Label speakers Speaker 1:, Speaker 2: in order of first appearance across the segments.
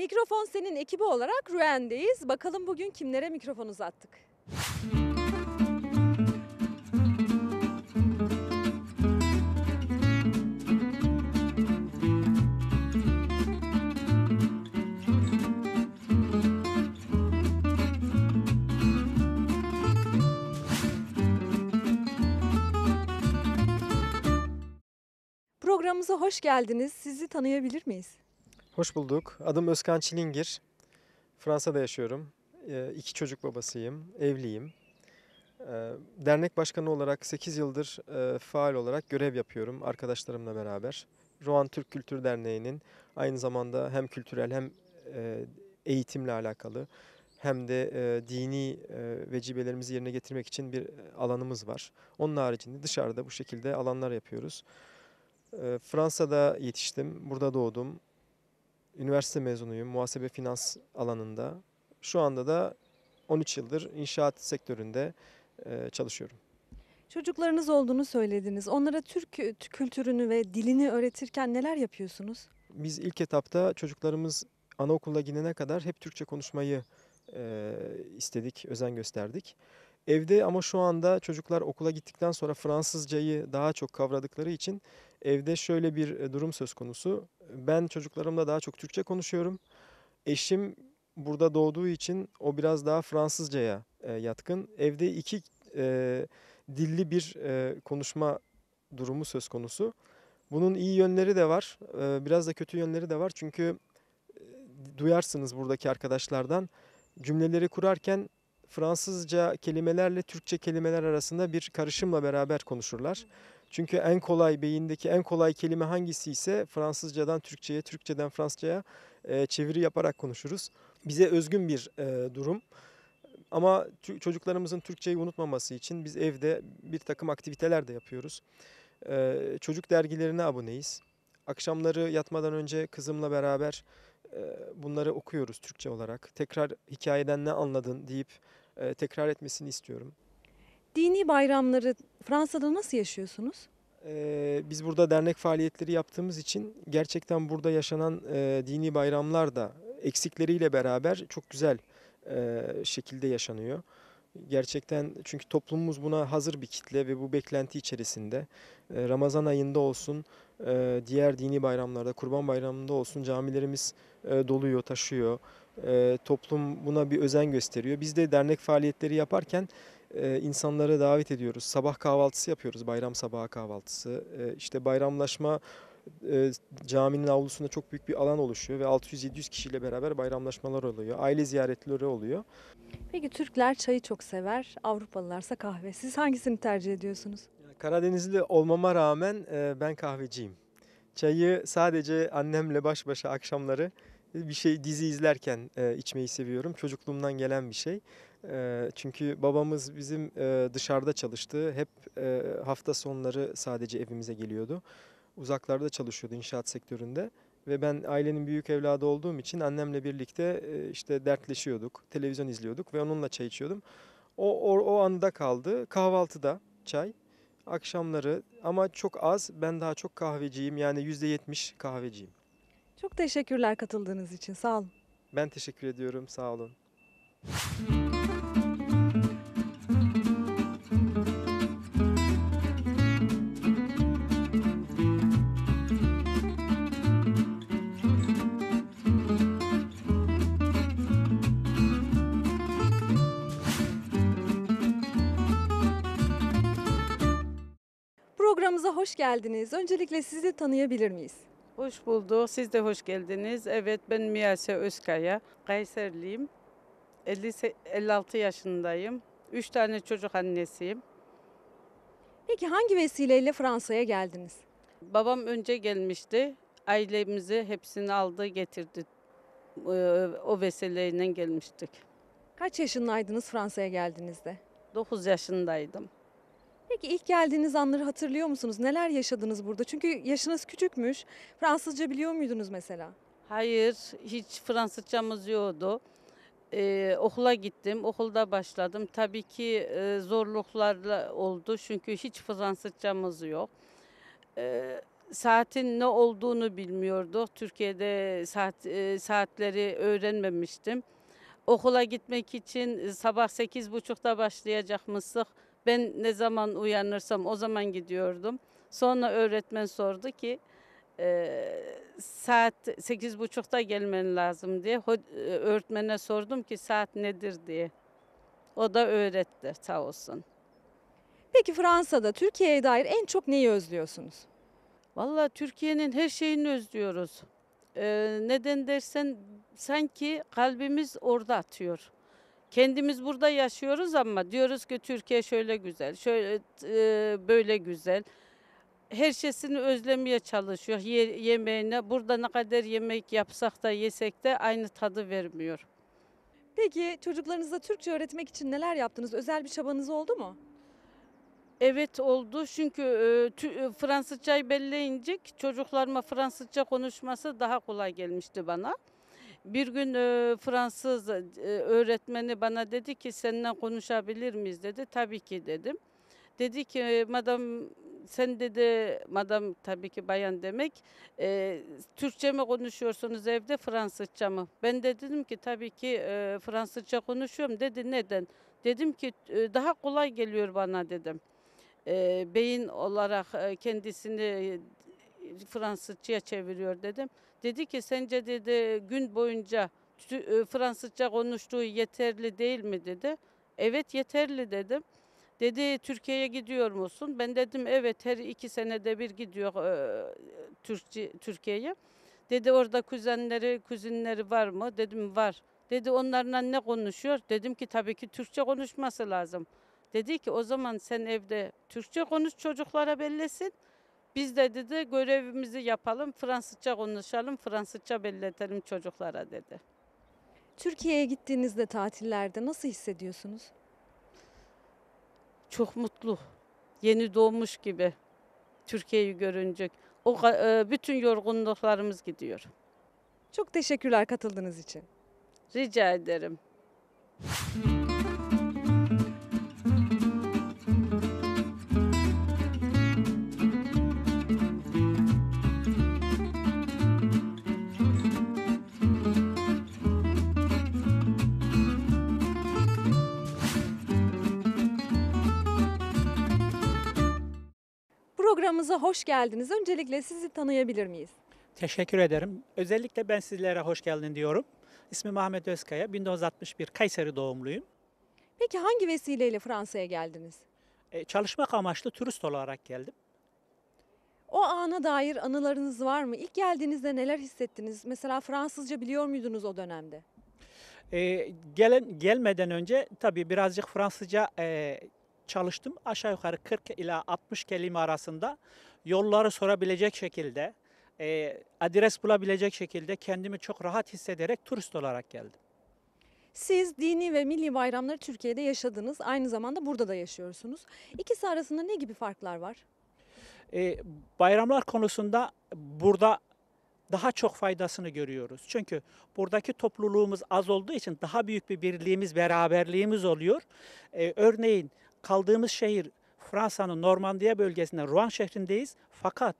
Speaker 1: Mikrofon senin ekibi olarak Rüen'deyiz. Bakalım bugün kimlere mikrofon uzattık? Programımıza hoş geldiniz. Sizi tanıyabilir
Speaker 2: miyiz? Hoş bulduk. Adım Özkan Çilingir. Fransa'da yaşıyorum. Ee, iki çocuk babasıyım. Evliyim. Ee, dernek başkanı olarak 8 yıldır e, faal olarak görev yapıyorum arkadaşlarımla beraber. Roan Türk Kültür Derneği'nin aynı zamanda hem kültürel hem e, eğitimle alakalı hem de e, dini e, vecibelerimizi yerine getirmek için bir alanımız var. Onun haricinde dışarıda bu şekilde alanlar yapıyoruz. Ee, Fransa'da yetiştim, burada doğdum. Üniversite mezunuyum. Muhasebe finans alanında. Şu anda da 13 yıldır inşaat sektöründe e, çalışıyorum.
Speaker 1: Çocuklarınız olduğunu söylediniz. Onlara Türk kültürünü ve dilini öğretirken neler yapıyorsunuz?
Speaker 2: Biz ilk etapta çocuklarımız anaokula gidene kadar hep Türkçe konuşmayı e, istedik, özen gösterdik. Evde ama şu anda çocuklar okula gittikten sonra Fransızcayı daha çok kavradıkları için evde şöyle bir e, durum söz konusu. Ben çocuklarımla daha çok Türkçe konuşuyorum. Eşim burada doğduğu için o biraz daha Fransızcaya e, yatkın. Evde iki e, dilli bir e, konuşma durumu söz konusu. Bunun iyi yönleri de var, e, biraz da kötü yönleri de var. Çünkü e, duyarsınız buradaki arkadaşlardan cümleleri kurarken Fransızca kelimelerle Türkçe kelimeler arasında bir karışımla beraber konuşurlar. Çünkü en kolay beyindeki en kolay kelime hangisi ise Fransızcadan Türkçe'ye, Türkçeden Fransızca'ya e, çeviri yaparak konuşuruz. Bize özgün bir e, durum. Ama çocuklarımızın Türkçeyi unutmaması için biz evde bir takım aktiviteler de yapıyoruz. E, çocuk dergilerine aboneyiz. Akşamları yatmadan önce kızımla beraber e, bunları okuyoruz Türkçe olarak. Tekrar hikayeden ne anladın deyip e, tekrar etmesini istiyorum.
Speaker 1: Dini bayramları Fransa'da nasıl yaşıyorsunuz?
Speaker 2: E, biz burada dernek faaliyetleri yaptığımız için gerçekten burada yaşanan e, dini bayramlar da eksikleriyle beraber çok güzel şekilde yaşanıyor. Gerçekten çünkü toplumumuz buna hazır bir kitle ve bu beklenti içerisinde. Ee, Ramazan ayında olsun, e, diğer dini bayramlarda, kurban bayramında olsun camilerimiz e, doluyor, taşıyor. E, toplum buna bir özen gösteriyor. Biz de dernek faaliyetleri yaparken insanları davet ediyoruz. Sabah kahvaltısı yapıyoruz, bayram sabahı kahvaltısı. İşte bayramlaşma e, caminin avlusunda çok büyük bir alan oluşuyor ve 600-700 kişiyle beraber bayramlaşmalar oluyor. Aile ziyaretleri oluyor.
Speaker 1: Peki Türkler çayı çok sever, Avrupalılarsa kahve. Siz hangisini tercih ediyorsunuz?
Speaker 2: Karadenizli olmama rağmen e, ben kahveciyim. Çayı sadece annemle baş başa akşamları e, bir şey dizi izlerken e, içmeyi seviyorum. Çocukluğumdan gelen bir şey. E, çünkü babamız bizim e, dışarıda çalıştı. Hep e, hafta sonları sadece evimize geliyordu uzaklarda çalışıyordu inşaat sektöründe. Ve ben ailenin büyük evladı olduğum için annemle birlikte e, işte dertleşiyorduk, televizyon izliyorduk ve onunla çay içiyordum. O, o, o anda kaldı. Kahvaltıda çay, akşamları ama çok az. Ben daha çok kahveciyim yani %70 kahveciyim.
Speaker 1: Çok teşekkürler katıldığınız için sağ olun.
Speaker 2: Ben teşekkür ediyorum sağ olun.
Speaker 1: Programımıza hoş geldiniz. Öncelikle sizi tanıyabilir miyiz? Hoş bulduk. Siz de
Speaker 3: hoş geldiniz. Evet ben Miyase Özkaya. Kayserliyim. 56 yaşındayım. 3 tane çocuk annesiyim.
Speaker 1: Peki hangi vesileyle Fransa'ya geldiniz?
Speaker 3: Babam önce gelmişti. Ailemizi hepsini aldı getirdi. Ee, o vesileyle gelmiştik.
Speaker 1: Kaç yaşındaydınız Fransa'ya geldiğinizde?
Speaker 3: 9 yaşındaydım.
Speaker 1: Peki ilk geldiğiniz anları hatırlıyor musunuz? Neler yaşadınız burada? Çünkü yaşınız küçükmüş. Fransızca biliyor muydunuz mesela?
Speaker 3: Hayır, hiç Fransızcamız yoktu. Ee, okula gittim, okulda başladım. Tabii ki e, zorluklarla oldu çünkü hiç Fransızcamız yok. Ee, saatin ne olduğunu bilmiyorduk. Türkiye'de saat e, saatleri öğrenmemiştim. Okula gitmek için e, sabah sekiz buçukta başlayacakmıştık. Ben ne zaman uyanırsam o zaman gidiyordum. Sonra öğretmen sordu ki e, saat sekiz buçukta gelmen lazım diye. Öğretmene sordum ki saat nedir diye. O da öğretti sağ olsun.
Speaker 1: Peki Fransa'da Türkiye'ye
Speaker 3: dair en çok neyi özlüyorsunuz? Valla Türkiye'nin her şeyini özlüyoruz. Ee, neden dersen sanki kalbimiz orada atıyor. Kendimiz burada yaşıyoruz ama diyoruz ki Türkiye şöyle güzel, şöyle e, böyle güzel. Her şeysini özlemeye çalışıyor Ye, yemeğine. Burada ne kadar yemek yapsak da yesek de aynı tadı vermiyor.
Speaker 1: Peki çocuklarınıza Türkçe öğretmek için neler yaptınız? Özel bir çabanız oldu mu? Evet oldu çünkü
Speaker 3: e, e Fransızcayı belleyince çocuklarıma Fransızca konuşması daha kolay gelmişti bana. Bir gün e, Fransız e, öğretmeni bana dedi ki seninle konuşabilir miyiz dedi. Tabii ki dedim. Dedi ki madam sen dedi madam tabii ki bayan demek e, Türkçe mi konuşuyorsunuz evde Fransızca mı? Ben de dedim ki tabii ki e, Fransızca konuşuyorum dedi neden? Dedim ki e, daha kolay geliyor bana dedim. E, beyin olarak e, kendisini Fransızcaya çeviriyor dedim. Dedi ki sence dedi gün boyunca e, Fransızca konuştuğu yeterli değil mi dedi. Evet yeterli dedim. Dedi Türkiye'ye gidiyor musun? Ben dedim evet her iki senede bir gidiyor e, Türkçe, Türkiye'ye. Dedi orada kuzenleri, kuzinleri var mı? Dedim var. Dedi onlarla ne konuşuyor? Dedim ki tabii ki Türkçe konuşması lazım. Dedi ki o zaman sen evde Türkçe konuş çocuklara bellesin. Biz de dedi görevimizi yapalım, Fransızca konuşalım, Fransızca belletelim çocuklara dedi.
Speaker 1: Türkiye'ye gittiğinizde tatillerde nasıl hissediyorsunuz? Çok mutlu. Yeni doğmuş
Speaker 3: gibi Türkiye'yi görünce. O e, bütün yorgunluklarımız gidiyor.
Speaker 1: Çok teşekkürler katıldığınız için. Rica ederim. Programımıza hoş geldiniz. Öncelikle sizi tanıyabilir miyiz?
Speaker 4: Teşekkür ederim. Özellikle ben sizlere hoş geldin diyorum. İsmim Ahmet Özkaya. 1961 Kayseri doğumluyum.
Speaker 1: Peki hangi vesileyle Fransa'ya geldiniz?
Speaker 4: E, çalışmak amaçlı turist olarak geldim.
Speaker 1: O ana dair anılarınız var mı? İlk geldiğinizde neler hissettiniz? Mesela Fransızca biliyor muydunuz o dönemde?
Speaker 4: E, gelen gelmeden önce tabii birazcık Fransızca e, çalıştım. Aşağı yukarı 40 ila 60 kelime arasında yolları sorabilecek şekilde, e, adres bulabilecek şekilde kendimi çok rahat hissederek turist olarak geldim. Siz dini ve milli
Speaker 1: bayramları Türkiye'de yaşadınız. Aynı zamanda burada da yaşıyorsunuz. İkisi arasında ne gibi farklar var?
Speaker 4: E, bayramlar konusunda burada daha çok faydasını görüyoruz. Çünkü buradaki topluluğumuz az olduğu için daha büyük bir birliğimiz, beraberliğimiz oluyor. E, örneğin kaldığımız şehir Fransa'nın Normandiya bölgesinde Rouen şehrindeyiz. Fakat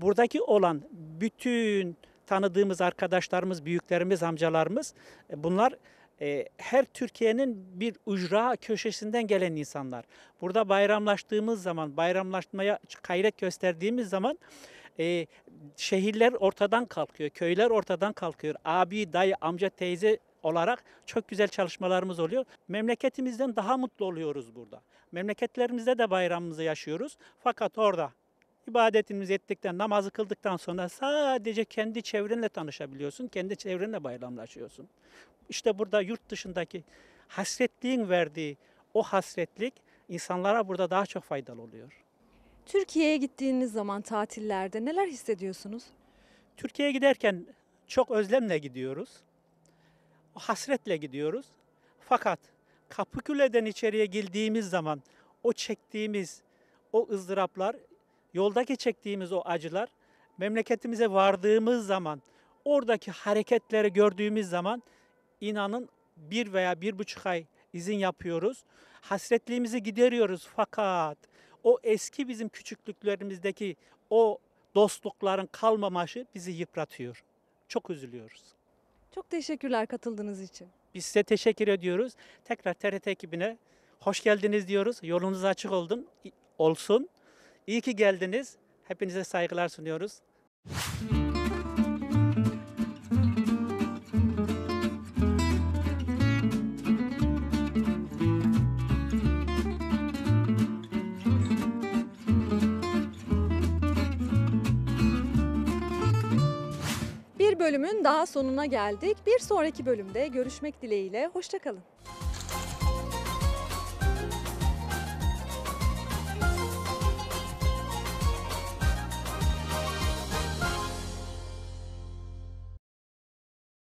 Speaker 4: buradaki olan bütün tanıdığımız arkadaşlarımız, büyüklerimiz, amcalarımız e, bunlar e, her Türkiye'nin bir ücra köşesinden gelen insanlar. Burada bayramlaştığımız zaman, bayramlaşmaya gayret gösterdiğimiz zaman e, şehirler ortadan kalkıyor, köyler ortadan kalkıyor. Abi, dayı, amca, teyze olarak çok güzel çalışmalarımız oluyor. Memleketimizden daha mutlu oluyoruz burada. Memleketlerimizde de bayramımızı yaşıyoruz. Fakat orada ibadetimizi ettikten, namazı kıldıktan sonra sadece kendi çevrenle tanışabiliyorsun, kendi çevrenle bayramlaşıyorsun. İşte burada yurt dışındaki hasretliğin verdiği o hasretlik insanlara burada daha çok faydalı oluyor.
Speaker 1: Türkiye'ye gittiğiniz zaman tatillerde neler hissediyorsunuz?
Speaker 4: Türkiye'ye giderken çok özlemle gidiyoruz hasretle gidiyoruz. Fakat Kapıküle'den içeriye girdiğimiz zaman o çektiğimiz o ızdıraplar, yoldaki çektiğimiz o acılar memleketimize vardığımız zaman, oradaki hareketleri gördüğümüz zaman inanın bir veya bir buçuk ay izin yapıyoruz. Hasretliğimizi gideriyoruz fakat o eski bizim küçüklüklerimizdeki o dostlukların kalmaması bizi yıpratıyor. Çok üzülüyoruz.
Speaker 1: Çok teşekkürler katıldığınız için.
Speaker 4: Biz size teşekkür ediyoruz. Tekrar TRT ekibine hoş geldiniz diyoruz. Yolunuz açık oldun, olsun. İyi ki geldiniz. Hepinize saygılar sunuyoruz.
Speaker 1: Bir bölümün daha sonuna geldik. Bir sonraki bölümde görüşmek dileğiyle. Hoşçakalın.